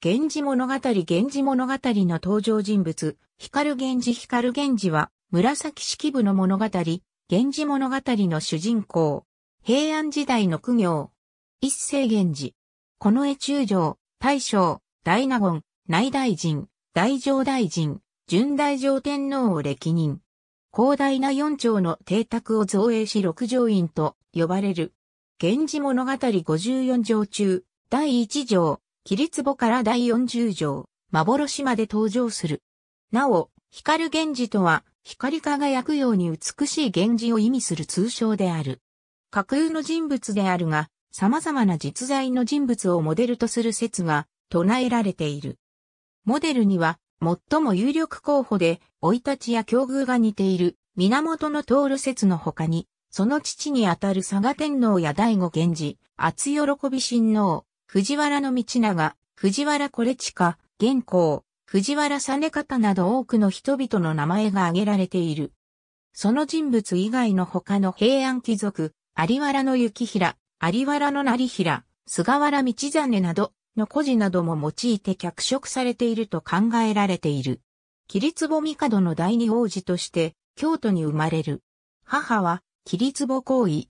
源氏物語源氏物語の登場人物、光源氏光源氏は、紫式部の物語、源氏物語の主人公。平安時代の苦行。一世源氏。この絵中将、大将、大納言、内大臣、大上大臣、準大上天皇を歴任。広大な四朝の邸宅を造営し六条院と呼ばれる。源氏物語54条中、第一条、霧壺から第40条、幻まで登場する。なお、光源氏とは、光り輝くように美しい源氏を意味する通称である。架空の人物であるが、様々な実在の人物をモデルとする説が唱えられている。モデルには、最も有力候補で、老い立ちや境遇が似ている、源の通る説の他に、その父にあたる佐賀天皇や醍醐源氏、厚喜び親王、藤原道長、藤原コレチ玄光、藤原実方など多くの人々の名前が挙げられている。その人物以外の他の平安貴族、有原の幸平、有原の成平、菅原道真などの古事なども用いて脚色されていると考えられている。桐壺帝の第二王子として京都に生まれる。母は桐壺皇位、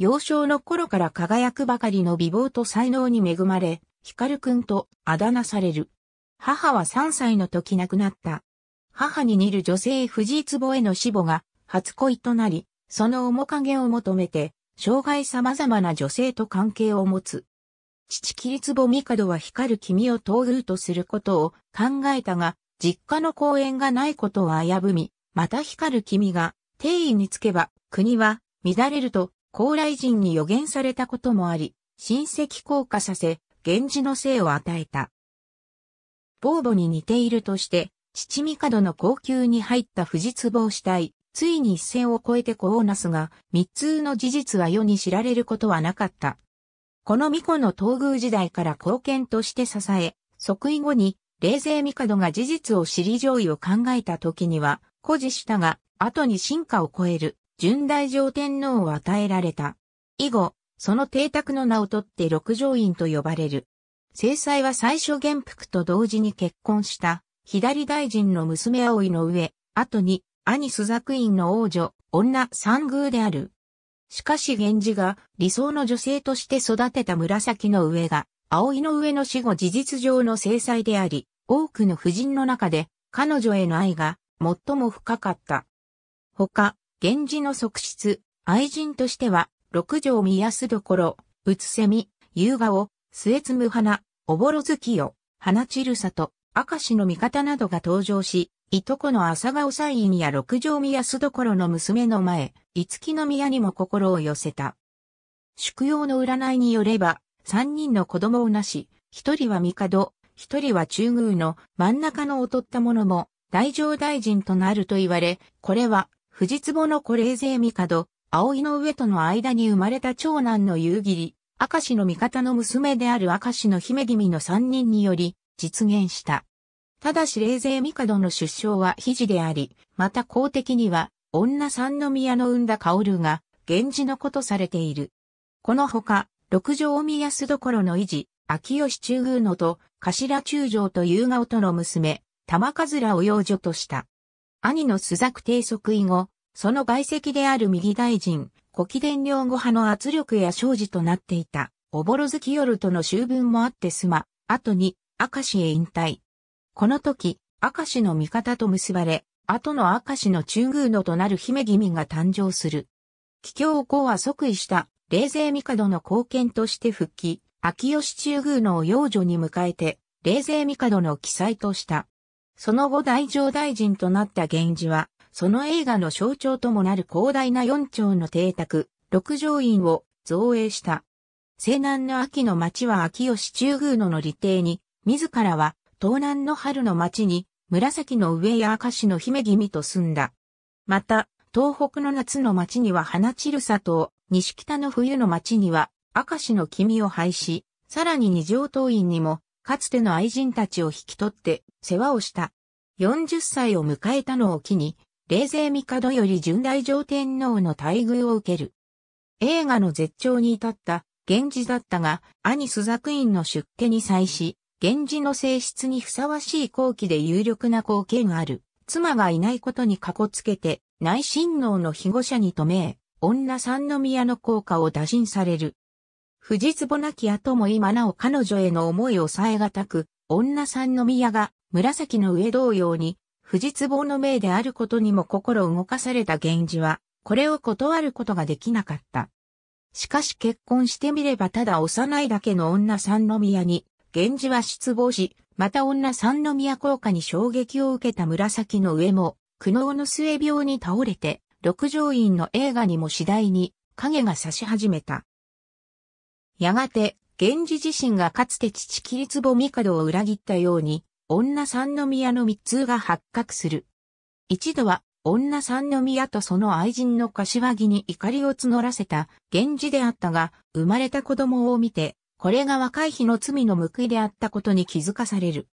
幼少の頃から輝くばかりの美貌と才能に恵まれ、光くんとあだ名される。母は3歳の時亡くなった。母に似る女性藤井壺への死母が初恋となり、その面影を求めて、生涯様々な女性と関係を持つ。父桐壺帝は光る君を東遇とすることを考えたが、実家の公園がないことは危ぶみ、また光る君が定位につけば国は乱れると高麗人に予言されたこともあり、親戚降下させ、源氏の姓を与えた。ボーボに似ているとして、父帝の高級に入った士壺をし体、い、ついに一線を越えて子をなすが、密通の事実は世に知られることはなかった。この巫女の東宮時代から貢献として支え、即位後に、冷静帝が事実を知り上位を考えた時には、誇示したが、後に進化を超える、純大上天皇を与えられた。以後、その邸宅の名をとって六条院と呼ばれる。正妻は最初元服と同時に結婚した、左大臣の娘葵の上、後に、兄朱雀院の王女、女三宮である。しかし源氏が理想の女性として育てた紫の上が、葵の上の死後事実上の制裁であり、多くの婦人の中で彼女への愛が最も深かった。他、源氏の側室、愛人としては、六条宮安所、うつせみ、夕顔、末つむ花、おぼろ月夜、花散る里、明石の味方などが登場し、いとこの朝顔祭院や六条宮安所の娘の前、五木の宮にも心を寄せた。宿用の占いによれば、三人の子供をなし、一人は帝、一人は中宮の真ん中の劣った者も、大乗大臣となると言われ、これは藤壺の子、霊勢帝、葵の上との間に生まれた長男の夕霧、明石の味方の娘である明石の姫君の三人により実現した。ただし霊勢帝の出生は肘であり、また公的には女三宮の生んだ薫が源氏のことされている。このほか、六条宮須所の維持、秋吉中宮のと、頭中将と夕顔との娘、玉かずらを養女とした。兄の朱雀帝即位後、その外籍である右大臣、古希伝領後派の圧力や生じとなっていた、おぼろ月夜との修文もあってすま、後に、明石へ引退。この時、明石の味方と結ばれ、後の明石の中宮のとなる姫君が誕生する。帰京後は即位した、霊勢帝の貢献として復帰、秋吉中宮のを幼女に迎えて、霊勢帝の記載とした。その後大乗大臣となった源氏は、その映画の象徴ともなる広大な四丁の邸宅、六条院を造営した。西南の秋の町は秋吉中宮野の利邸に、自らは東南の春の町に、紫の上や明石の姫君と住んだ。また、東北の夏の町には花散る里を、西北の冬の町には明石の君を廃し、さらに二条東院にもかつての愛人たちを引き取って世話をした。40歳を迎えたのを機に、冷静帝より純大上天皇の待遇を受ける。映画の絶頂に至った源氏だったが、兄朱作院の出家に際し、源氏の性質にふさわしい後期で有力な貢献がある。妻がいないことにかこつけて、内親王の庇護者に留め、女三宮の効果を打診される。藤壺なき後も今なお彼女への思いを抑えがたく、女三宮が紫の上同様に、藤壺の命であることにも心動かされた源氏は、これを断ることができなかった。しかし結婚してみればただ幼いだけの女三宮に、源氏は失望し、また女三宮効果に衝撃を受けた紫の上も、苦悩の末病に倒れて、六条院の映画にも次第に影が差し始めた。やがて、源氏自身がかつて父切り壺帝を裏切ったように、女三宮の密通が発覚する。一度は、女三宮とその愛人の柏木に怒りを募らせた源氏であったが、生まれた子供を見て、これが若い日の罪の報いであったことに気づかされる。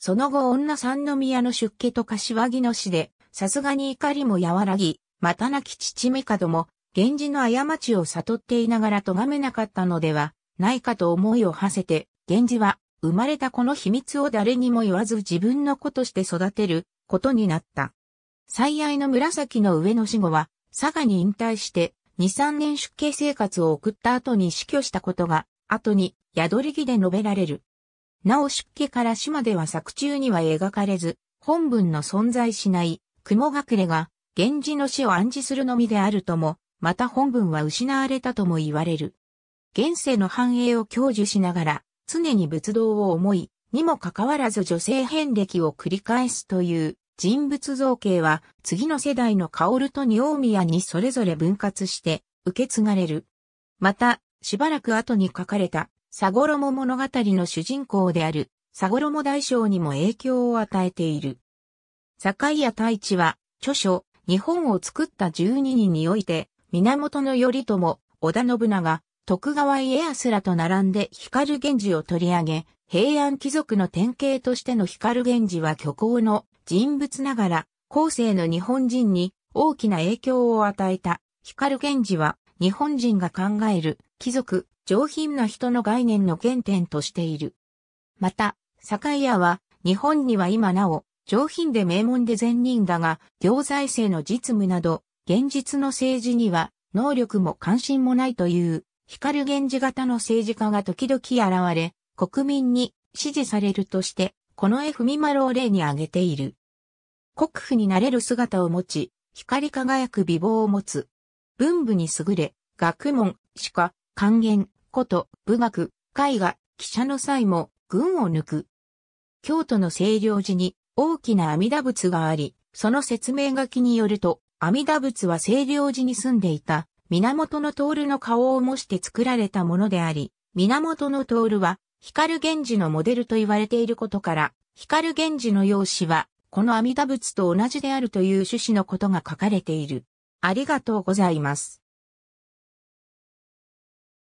その後女三宮の出家と柏木の死で、さすがに怒りも和らぎ、また亡き父帝も源氏の過ちを悟っていながら咎めなかったのではないかと思いを馳せて、源氏は生まれた子の秘密を誰にも言わず自分の子として育てることになった。最愛の紫の上の死後は、佐賀に引退して、2、3年出家生活を送った後に死去したことが、後に宿り木で述べられる。なお出家から島では作中には描かれず、本文の存在しない雲隠れが、源氏の死を暗示するのみであるともまた本文は失われたとも言われる。現世の繁栄を享受しながら、常に仏道を思い、にもかかわらず女性遍歴を繰り返すという人物造形は、次の世代の薫と仁ミ宮にそれぞれ分割して受け継がれる。また、しばらく後に書かれた、サゴロモ物語の主人公である、サゴロモ大将にも影響を与えている。坂井谷太一は、著書、日本を作った12人において、源頼朝、織田信長、徳川家康らと並んで光源氏を取り上げ、平安貴族の典型としての光源氏は虚構の人物ながら、後世の日本人に大きな影響を与えた。光源氏は日本人が考える貴族、上品な人の概念の原点としている。また、堺屋は日本には今なお上品で名門で善人だが、行財政の実務など現実の政治には能力も関心もないという、光源氏型の政治家が時々現れ、国民に支持されるとして、この絵踏み丸を例に挙げている。国府になれる姿を持ち、光り輝く美貌を持つ。文武に優れ、学問、歯科、還元、こと、武学、絵画、記者の際も、群を抜く。京都の清涼寺に大きな阿弥陀仏があり、その説明書きによると、阿弥陀仏は清涼寺に住んでいた、源の徹の顔を模して作られたものであり、源の徹は、光源氏のモデルと言われていることから、光源氏の容姿は、この阿弥陀仏と同じであるという趣旨のことが書かれている。ありがとうございます。